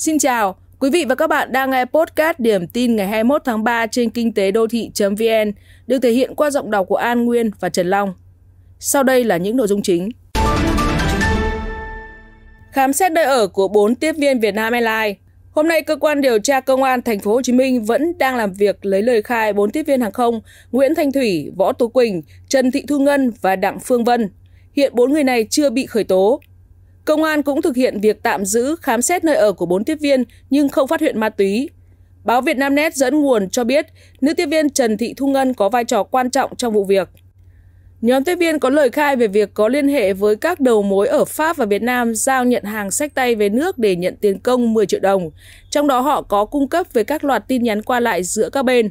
Xin chào, quý vị và các bạn đang nghe podcast Điểm tin ngày 21 tháng 3 trên kinh tế đô thị.vn được thể hiện qua giọng đọc của An Nguyên và Trần Long. Sau đây là những nội dung chính. Khám xét nơi ở của 4 tiếp viên Vietnam Airlines, Hôm nay, cơ quan điều tra công an thành phố Hồ Chí Minh vẫn đang làm việc lấy lời khai 4 tiếp viên hàng không Nguyễn Thanh Thủy, Võ Tú Quỳnh, Trần Thị Thu Ngân và Đặng Phương Vân. Hiện 4 người này chưa bị khởi tố. Công an cũng thực hiện việc tạm giữ, khám xét nơi ở của 4 tiếp viên nhưng không phát hiện ma túy. Báo Việt Nam Net dẫn nguồn cho biết nữ tiếp viên Trần Thị Thu Ngân có vai trò quan trọng trong vụ việc. Nhóm tiếp viên có lời khai về việc có liên hệ với các đầu mối ở Pháp và Việt Nam giao nhận hàng sách tay về nước để nhận tiền công 10 triệu đồng. Trong đó họ có cung cấp về các loạt tin nhắn qua lại giữa các bên.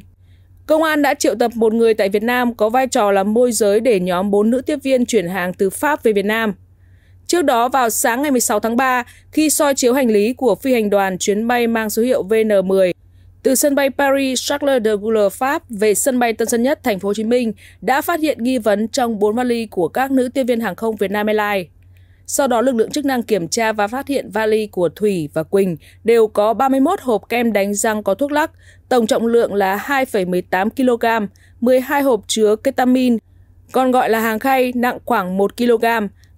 Công an đã triệu tập một người tại Việt Nam có vai trò là môi giới để nhóm 4 nữ tiếp viên chuyển hàng từ Pháp về Việt Nam. Trước đó vào sáng ngày 16 tháng 3, khi soi chiếu hành lý của phi hành đoàn chuyến bay mang số hiệu VN10 từ sân bay Paris Charles de Gaulle Pháp về sân bay Tân Sơn Nhất, Thành phố Hồ Chí Minh đã phát hiện nghi vấn trong bốn vali của các nữ tiếp viên hàng không Vietnam Airlines. Sau đó lực lượng chức năng kiểm tra và phát hiện vali của Thủy và Quỳnh đều có 31 hộp kem đánh răng có thuốc lắc, tổng trọng lượng là 2,18 kg, 12 hộp chứa ketamin, còn gọi là hàng khay nặng khoảng 1 kg,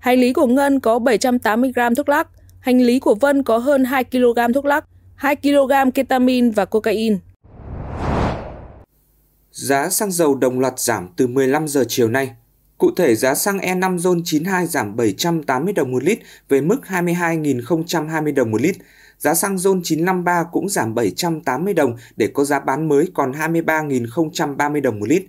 Hành lý của Ngân có 780 gram thuốc lắc, hành lý của Vân có hơn 2 kg thuốc lắc, 2 kg ketamin và cocaine. Giá xăng dầu đồng loạt giảm từ 15 giờ chiều nay. Cụ thể giá xăng E5 RON 92 giảm 780 đồng một lít về mức 22.020 đồng một lít. Giá xăng RON 953 cũng giảm 780 đồng để có giá bán mới còn 23.030 đồng một lít.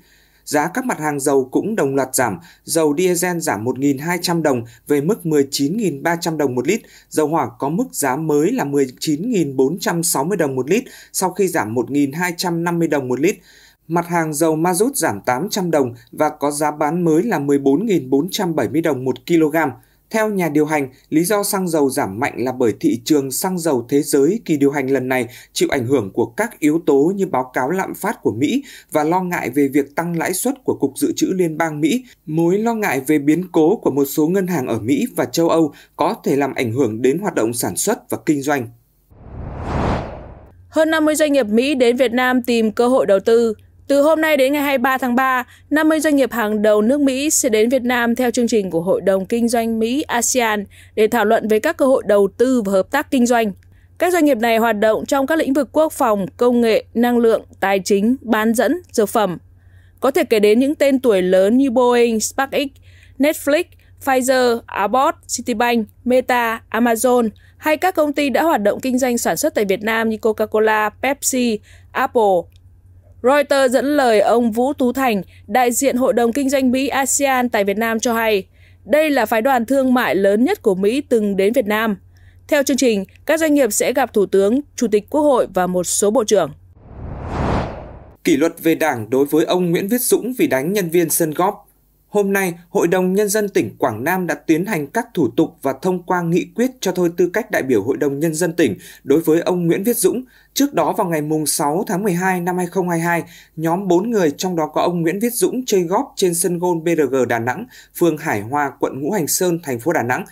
Giá các mặt hàng dầu cũng đồng loạt giảm, dầu diesel giảm 1.200 đồng về mức 19.300 đồng một lít, dầu hỏa có mức giá mới là 19.460 đồng một lít sau khi giảm 1.250 đồng một lít. Mặt hàng dầu ma rút giảm 800 đồng và có giá bán mới là 14.470 đồng một kg. Theo nhà điều hành, lý do xăng dầu giảm mạnh là bởi thị trường xăng dầu thế giới kỳ điều hành lần này chịu ảnh hưởng của các yếu tố như báo cáo lạm phát của Mỹ và lo ngại về việc tăng lãi suất của Cục Dự trữ Liên bang Mỹ, mối lo ngại về biến cố của một số ngân hàng ở Mỹ và châu Âu có thể làm ảnh hưởng đến hoạt động sản xuất và kinh doanh. Hơn 50 doanh nghiệp Mỹ đến Việt Nam tìm cơ hội đầu tư. Từ hôm nay đến ngày 23 tháng 3, 50 doanh nghiệp hàng đầu nước Mỹ sẽ đến Việt Nam theo chương trình của Hội đồng Kinh doanh Mỹ ASEAN để thảo luận về các cơ hội đầu tư và hợp tác kinh doanh. Các doanh nghiệp này hoạt động trong các lĩnh vực quốc phòng, công nghệ, năng lượng, tài chính, bán dẫn, dược phẩm. Có thể kể đến những tên tuổi lớn như Boeing, SpaceX, Netflix, Pfizer, Abbott, Citibank, Meta, Amazon hay các công ty đã hoạt động kinh doanh sản xuất tại Việt Nam như Coca-Cola, Pepsi, Apple, Reuters dẫn lời ông Vũ Tú Thành, đại diện Hội đồng Kinh doanh Mỹ ASEAN tại Việt Nam cho hay, đây là phái đoàn thương mại lớn nhất của Mỹ từng đến Việt Nam. Theo chương trình, các doanh nghiệp sẽ gặp Thủ tướng, Chủ tịch Quốc hội và một số bộ trưởng. Kỷ luật về đảng đối với ông Nguyễn Viết Dũng vì đánh nhân viên sân góp Hôm nay, Hội đồng Nhân dân tỉnh Quảng Nam đã tiến hành các thủ tục và thông qua nghị quyết cho thôi tư cách đại biểu Hội đồng Nhân dân tỉnh đối với ông Nguyễn Viết Dũng. Trước đó vào ngày 6 tháng 12 năm 2022, nhóm 4 người trong đó có ông Nguyễn Viết Dũng chơi góp trên sân gôn BRG Đà Nẵng, phường Hải Hòa, quận Ngũ Hành Sơn, thành phố Đà Nẵng.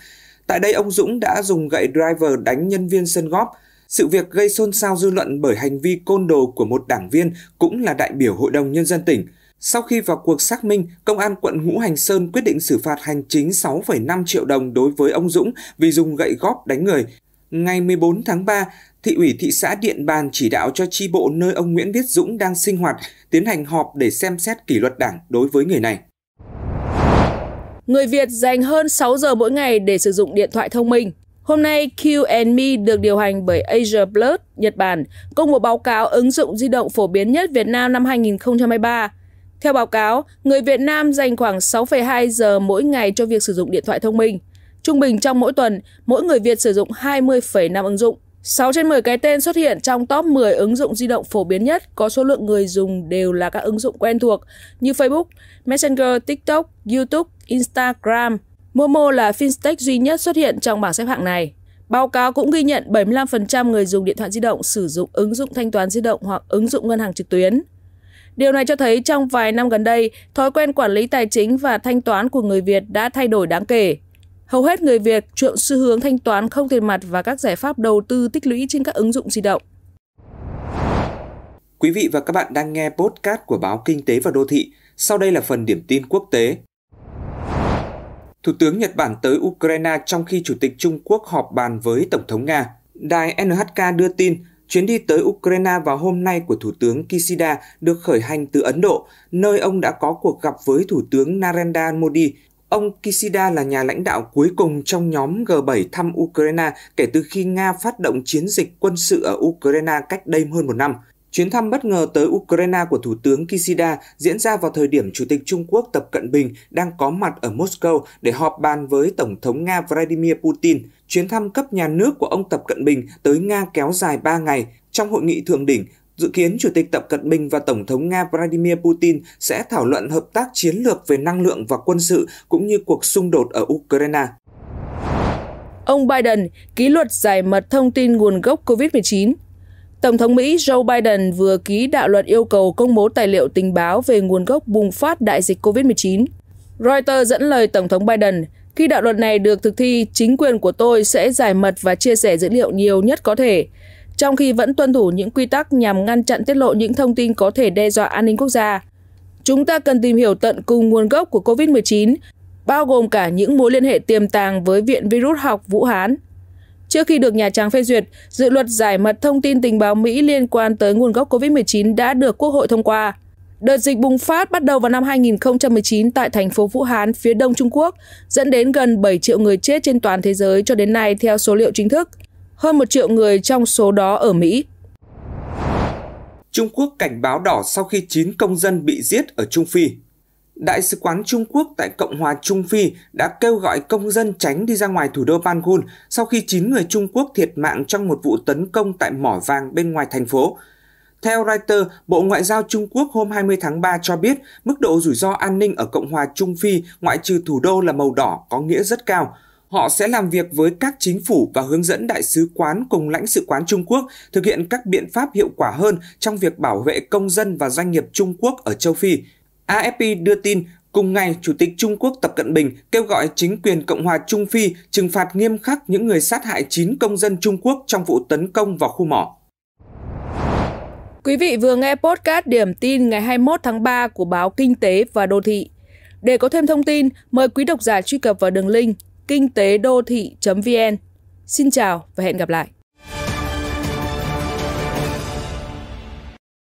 Tại đây, ông Dũng đã dùng gậy driver đánh nhân viên sân góp. Sự việc gây xôn xao dư luận bởi hành vi côn đồ của một đảng viên cũng là đại biểu Hội đồng Nhân dân tỉnh – sau khi vào cuộc xác minh, Công an quận Ngũ Hành Sơn quyết định xử phạt hành chính 6,5 triệu đồng đối với ông Dũng vì dùng gậy góp đánh người. Ngày 14 tháng 3, thị ủy thị xã Điện Bàn chỉ đạo cho chi bộ nơi ông Nguyễn Viết Dũng đang sinh hoạt tiến hành họp để xem xét kỷ luật đảng đối với người này. Người Việt dành hơn 6 giờ mỗi ngày để sử dụng điện thoại thông minh. Hôm nay, Q&Me được điều hành bởi Asia Plus, Nhật Bản, công bố báo cáo ứng dụng di động phổ biến nhất Việt Nam năm 2023. Theo báo cáo, người Việt Nam dành khoảng 6,2 giờ mỗi ngày cho việc sử dụng điện thoại thông minh. Trung bình trong mỗi tuần, mỗi người Việt sử dụng 20,5 ứng dụng. 6 trên 10 cái tên xuất hiện trong top 10 ứng dụng di động phổ biến nhất có số lượng người dùng đều là các ứng dụng quen thuộc như Facebook, Messenger, TikTok, YouTube, Instagram. Momo là fintech duy nhất xuất hiện trong bảng xếp hạng này. Báo cáo cũng ghi nhận 75% người dùng điện thoại di động sử dụng ứng dụng thanh toán di động hoặc ứng dụng ngân hàng trực tuyến. Điều này cho thấy trong vài năm gần đây, thói quen quản lý tài chính và thanh toán của người Việt đã thay đổi đáng kể. Hầu hết người Việt chuộng xu hướng thanh toán không tiền mặt và các giải pháp đầu tư tích lũy trên các ứng dụng di động. Quý vị và các bạn đang nghe podcast của báo Kinh tế và Đô thị. Sau đây là phần điểm tin quốc tế. Thủ tướng Nhật Bản tới Ukraine trong khi Chủ tịch Trung Quốc họp bàn với Tổng thống Nga. Đài NHK đưa tin Chuyến đi tới Ukraine vào hôm nay của Thủ tướng Kishida được khởi hành từ Ấn Độ, nơi ông đã có cuộc gặp với Thủ tướng Narendra Modi. Ông Kishida là nhà lãnh đạo cuối cùng trong nhóm G7 thăm Ukraine kể từ khi Nga phát động chiến dịch quân sự ở Ukraine cách đây hơn một năm – Chuyến thăm bất ngờ tới Ukraine của Thủ tướng Kishida diễn ra vào thời điểm Chủ tịch Trung Quốc Tập Cận Bình đang có mặt ở Moscow để họp bàn với Tổng thống Nga Vladimir Putin. Chuyến thăm cấp nhà nước của ông Tập Cận Bình tới Nga kéo dài 3 ngày. Trong hội nghị thượng đỉnh, dự kiến Chủ tịch Tập Cận Bình và Tổng thống Nga Vladimir Putin sẽ thảo luận hợp tác chiến lược về năng lượng và quân sự cũng như cuộc xung đột ở Ukraine. Ông Biden ký luật giải mật thông tin nguồn gốc COVID-19 Tổng thống Mỹ Joe Biden vừa ký đạo luật yêu cầu công bố tài liệu tình báo về nguồn gốc bùng phát đại dịch COVID-19. Reuters dẫn lời Tổng thống Biden, khi đạo luật này được thực thi, chính quyền của tôi sẽ giải mật và chia sẻ dữ liệu nhiều nhất có thể, trong khi vẫn tuân thủ những quy tắc nhằm ngăn chặn tiết lộ những thông tin có thể đe dọa an ninh quốc gia. Chúng ta cần tìm hiểu tận cùng nguồn gốc của COVID-19, bao gồm cả những mối liên hệ tiềm tàng với Viện Virus học Vũ Hán Trước khi được Nhà Trắng phê duyệt, dự luật giải mật thông tin tình báo Mỹ liên quan tới nguồn gốc COVID-19 đã được Quốc hội thông qua. Đợt dịch bùng phát bắt đầu vào năm 2019 tại thành phố Vũ Hán, phía đông Trung Quốc, dẫn đến gần 7 triệu người chết trên toàn thế giới cho đến nay theo số liệu chính thức, hơn 1 triệu người trong số đó ở Mỹ. Trung Quốc cảnh báo đỏ sau khi 9 công dân bị giết ở Trung Phi Đại sứ quán Trung Quốc tại Cộng hòa Trung Phi đã kêu gọi công dân tránh đi ra ngoài thủ đô Bangun sau khi 9 người Trung Quốc thiệt mạng trong một vụ tấn công tại mỏ vàng bên ngoài thành phố. Theo Reuters, Bộ Ngoại giao Trung Quốc hôm 20 tháng 3 cho biết mức độ rủi ro an ninh ở Cộng hòa Trung Phi ngoại trừ thủ đô là màu đỏ có nghĩa rất cao. Họ sẽ làm việc với các chính phủ và hướng dẫn đại sứ quán cùng lãnh sự quán Trung Quốc thực hiện các biện pháp hiệu quả hơn trong việc bảo vệ công dân và doanh nghiệp Trung Quốc ở châu Phi. AFP đưa tin Cùng ngày, Chủ tịch Trung Quốc Tập Cận Bình kêu gọi chính quyền Cộng hòa Trung Phi trừng phạt nghiêm khắc những người sát hại 9 công dân Trung Quốc trong vụ tấn công vào khu mỏ. Quý vị vừa nghe podcast điểm tin ngày 21 tháng 3 của báo Kinh tế và Đô thị. Để có thêm thông tin, mời quý độc giả truy cập vào đường link kinh tế đô thị.vn. Xin chào và hẹn gặp lại.